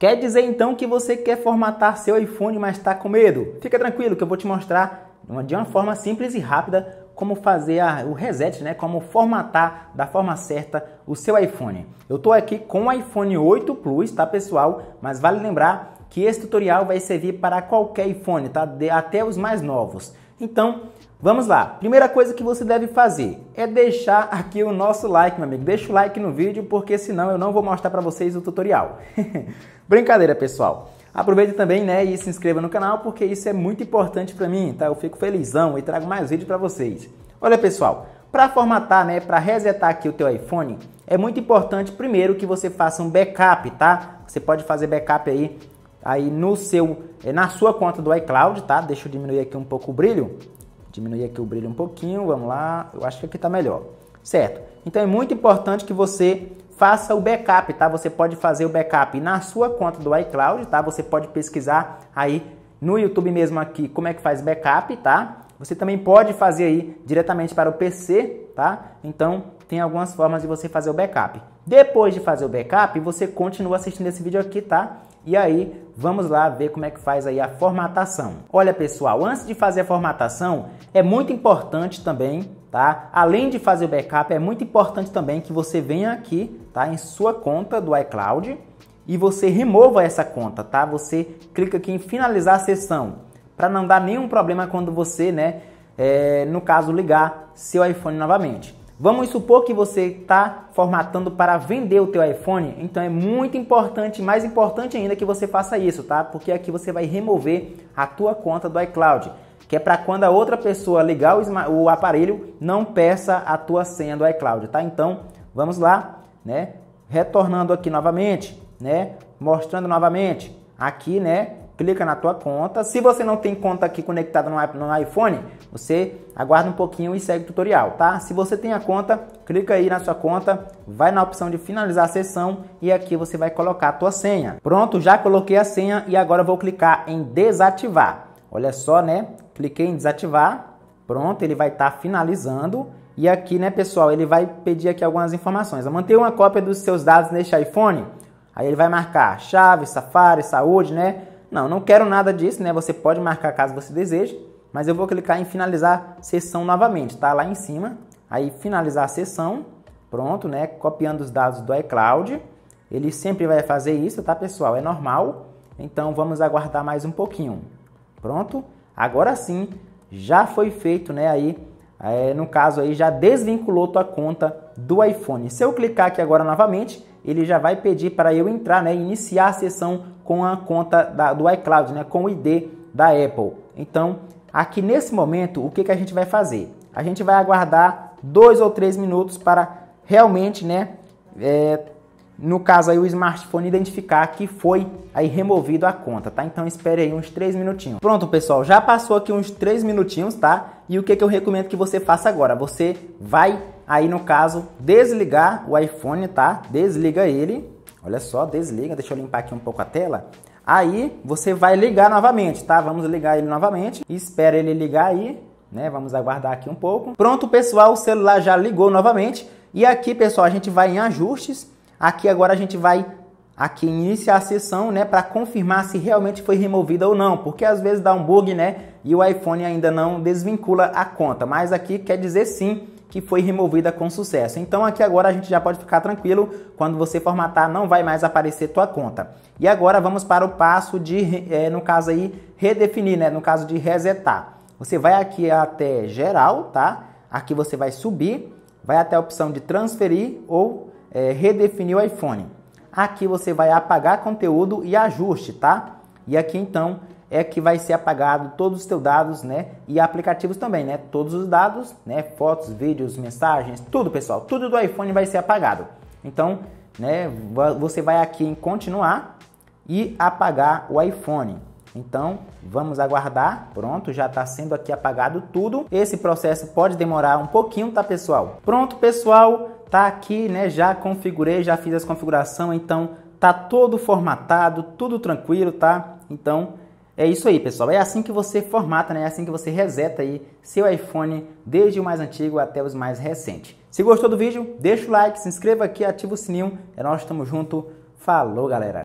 Quer dizer então que você quer formatar seu iPhone, mas está com medo? Fica tranquilo que eu vou te mostrar de uma forma simples e rápida como fazer a, o reset, né? como formatar da forma certa o seu iPhone. Eu estou aqui com o iPhone 8 Plus, tá pessoal? Mas vale lembrar que esse tutorial vai servir para qualquer iPhone, tá? De, até os mais novos. Então, vamos lá. Primeira coisa que você deve fazer é deixar aqui o nosso like, meu amigo. Deixa o like no vídeo, porque senão eu não vou mostrar para vocês o tutorial. Brincadeira, pessoal. Aproveite também, né, e se inscreva no canal, porque isso é muito importante para mim, tá? Eu fico felizão e trago mais vídeos para vocês. Olha, pessoal, para formatar, né, para resetar aqui o teu iPhone, é muito importante primeiro que você faça um backup, tá? Você pode fazer backup aí aí no seu, eh, na sua conta do iCloud, tá? Deixa eu diminuir aqui um pouco o brilho. Diminuir aqui o brilho um pouquinho, vamos lá. Eu acho que aqui tá melhor. Certo? Então é muito importante que você faça o backup, tá? Você pode fazer o backup na sua conta do iCloud, tá? Você pode pesquisar aí no YouTube mesmo aqui como é que faz backup, tá? Você também pode fazer aí diretamente para o PC, tá? Então, tem algumas formas de você fazer o backup. Depois de fazer o backup, você continua assistindo esse vídeo aqui, tá? E aí, vamos lá ver como é que faz aí a formatação. Olha, pessoal, antes de fazer a formatação, é muito importante também, tá? Além de fazer o backup, é muito importante também que você venha aqui, tá, em sua conta do iCloud e você remova essa conta, tá? Você clica aqui em finalizar a sessão, para não dar nenhum problema quando você, né, é, no caso ligar seu iPhone novamente. Vamos supor que você está formatando para vender o teu iPhone, então é muito importante, mais importante ainda que você faça isso, tá? Porque aqui você vai remover a tua conta do iCloud, que é para quando a outra pessoa ligar o, aparelho não peça a tua senha do iCloud, tá? Então vamos lá, né? Retornando aqui novamente, né? Mostrando novamente aqui, né? Clica na tua conta. Se você não tem conta aqui conectada no iPhone, você aguarda um pouquinho e segue o tutorial, tá? Se você tem a conta, clica aí na sua conta, vai na opção de finalizar a sessão e aqui você vai colocar a tua senha. Pronto, já coloquei a senha e agora vou clicar em desativar. Olha só, né? Cliquei em desativar. Pronto, ele vai estar tá finalizando. E aqui, né, pessoal, ele vai pedir aqui algumas informações. Manter uma cópia dos seus dados neste iPhone. Aí ele vai marcar chave, safari, saúde, né? Não, não quero nada disso, né? Você pode marcar caso você deseje, mas eu vou clicar em finalizar sessão novamente, tá? Lá em cima, aí finalizar a sessão, pronto, né? Copiando os dados do iCloud. Ele sempre vai fazer isso, tá, pessoal? É normal. Então vamos aguardar mais um pouquinho. Pronto? Agora sim, já foi feito, né, aí é, no caso aí já desvinculou tua conta do iPhone. Se eu clicar aqui agora novamente, ele já vai pedir para eu entrar, né, iniciar a sessão com a conta da, do iCloud, né, com o ID da Apple. Então, aqui nesse momento, o que, que a gente vai fazer? A gente vai aguardar dois ou três minutos para realmente, né, é, no caso aí o smartphone identificar que foi aí removido a conta, tá? Então espere aí uns 3 minutinhos. Pronto, pessoal, já passou aqui uns 3 minutinhos, tá? E o que, que eu recomendo que você faça agora? Você vai aí no caso desligar o iPhone, tá? Desliga ele. Olha só, desliga, deixa eu limpar aqui um pouco a tela. Aí você vai ligar novamente, tá? Vamos ligar ele novamente. Espera ele ligar aí, né? Vamos aguardar aqui um pouco. Pronto, pessoal, o celular já ligou novamente. E aqui, pessoal, a gente vai em ajustes Aqui agora a gente vai aqui iniciar a sessão, né, para confirmar se realmente foi removida ou não, porque às vezes dá um bug, né, e o iPhone ainda não desvincula a conta, mas aqui quer dizer sim que foi removida com sucesso. Então aqui agora a gente já pode ficar tranquilo, quando você formatar não vai mais aparecer tua conta. E agora vamos para o passo de, é, no caso aí, redefinir, né? No caso de resetar. Você vai aqui até geral, tá? Aqui você vai subir, vai até a opção de transferir ou é, redefinir o iPhone. Aqui você vai apagar conteúdo e ajuste, tá? E aqui então é que vai ser apagado todos os teus dados, né? E aplicativos também, né? Todos os dados, né? Fotos, vídeos, mensagens, tudo, pessoal. Tudo do iPhone vai ser apagado. Então, né? Você vai aqui em continuar e apagar o iPhone. Então, vamos aguardar. Pronto, já está sendo aqui apagado tudo. Esse processo pode demorar um pouquinho, tá, pessoal? Pronto, pessoal. Tá aqui, né? Já configurei, já fiz as configuração, então tá todo formatado, tudo tranquilo, tá? Então é isso aí, pessoal. É assim que você formata, né? É assim que você reseta aí seu iPhone, desde o mais antigo até os mais recentes. Se gostou do vídeo, deixa o like, se inscreva aqui, ativa o sininho. É nós estamos junto. Falou, galera.